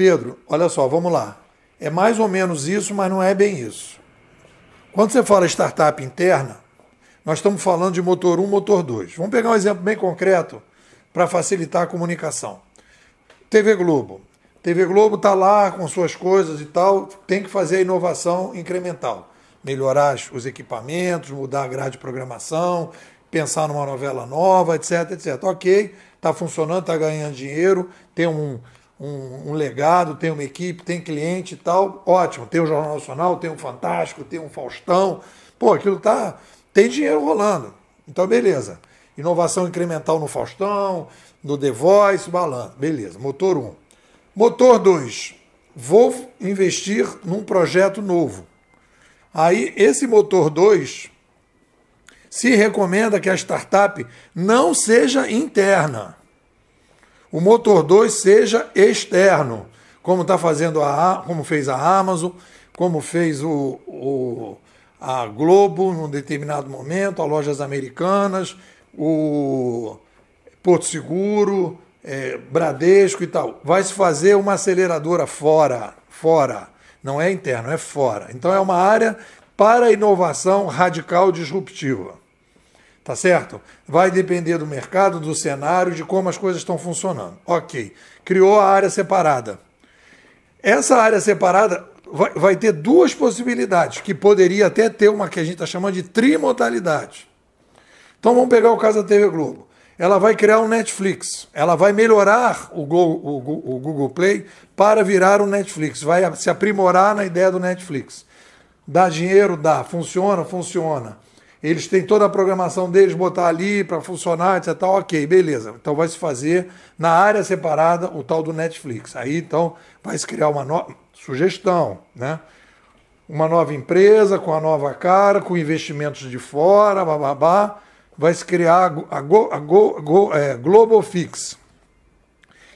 Pedro, olha só, vamos lá. É mais ou menos isso, mas não é bem isso. Quando você fala startup interna, nós estamos falando de motor 1, motor 2. Vamos pegar um exemplo bem concreto para facilitar a comunicação. TV Globo. TV Globo está lá com suas coisas e tal, tem que fazer a inovação incremental. Melhorar os equipamentos, mudar a grade de programação, pensar numa novela nova, etc, etc. Ok, está funcionando, está ganhando dinheiro, tem um, um, um, legado, tem uma equipe, tem cliente e tal, ótimo. Tem o Jornal Nacional, tem um Fantástico, tem um Faustão. Pô, aquilo tá. Tem dinheiro rolando. Então, beleza. Inovação incremental no Faustão, no The Voice, balanço. Beleza, motor 1. Um. Motor 2. Vou investir num projeto novo. Aí, esse motor 2 se recomenda que a startup não seja interna o motor 2 seja externo, como está fazendo a como fez a Amazon, como fez o, o a Globo num determinado momento, as lojas americanas, o Porto Seguro, é, Bradesco e tal. Vai se fazer uma aceleradora fora, fora, não é interno, é fora. Então é uma área para inovação radical disruptiva. Tá certo? Vai depender do mercado, do cenário, de como as coisas estão funcionando. Ok. Criou a área separada. Essa área separada vai, vai ter duas possibilidades, que poderia até ter uma que a gente está chamando de trimodalidade. Então vamos pegar o caso da TV Globo. Ela vai criar um Netflix. Ela vai melhorar o, Google o, o Google Play para virar um Netflix. Vai se aprimorar na ideia do Netflix. Dá dinheiro? Dá. Funciona? Funciona. Eles têm toda a programação deles, botar ali para funcionar, etc. Tal. Tá, ok, beleza. Então vai se fazer na área separada o tal do Netflix. Aí então vai se criar uma nova sugestão, né? Uma nova empresa com a nova cara, com investimentos de fora, babá Vai se criar a, Go, a Go, Go é, Globofix.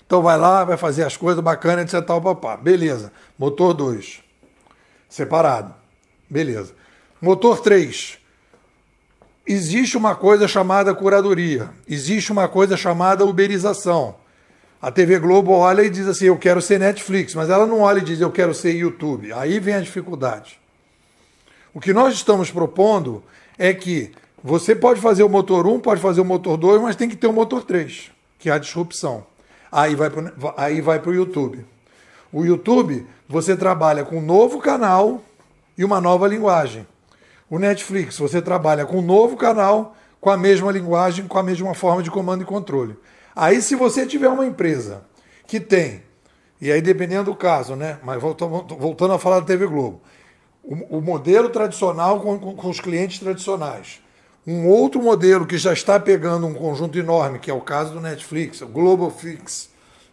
Então vai lá, vai fazer as coisas bacanas, etc. Tal, papá. Beleza. Motor 2. Separado. Beleza. Motor 3 existe uma coisa chamada curadoria, existe uma coisa chamada uberização. A TV Globo olha e diz assim: eu quero ser Netflix, mas ela não olha e diz eu quero ser YouTube. Aí vem a dificuldade. O que nós estamos propondo é que você pode fazer o motor 1, pode fazer o motor 2, mas tem que ter o motor 3, que é a disrupção. Aí vai aí vai para o YouTube. O YouTube, você trabalha com um novo canal e uma nova linguagem. O Netflix, você trabalha com um novo canal, com a mesma linguagem, com a mesma forma de comando e controle. Aí, se você tiver uma empresa que tem, e aí dependendo do caso, né? Mas voltando a falar da TV Globo, o, o modelo tradicional com, com, com os clientes tradicionais. Um outro modelo que já está pegando um conjunto enorme, que é o caso do Netflix, o Globofix.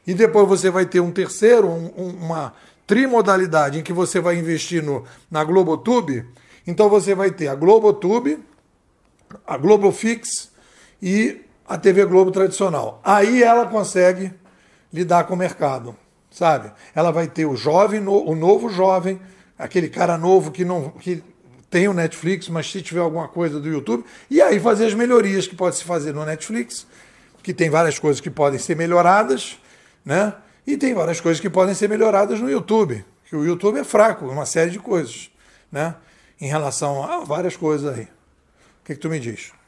E depois você vai ter um terceiro, um, uma trimodalidade em que você vai investir no, na Globotube então você vai ter a Globotube, a Globofix e a TV Globo tradicional. Aí ela consegue lidar com o mercado, sabe? Ela vai ter o jovem, o novo jovem, aquele cara novo que não que tem o Netflix, mas se tiver alguma coisa do YouTube, e aí fazer as melhorias que pode se fazer no Netflix, que tem várias coisas que podem ser melhoradas, né? E tem várias coisas que podem ser melhoradas no YouTube, que o YouTube é fraco, uma série de coisas, né? em relação a várias coisas aí. O que, que tu me diz?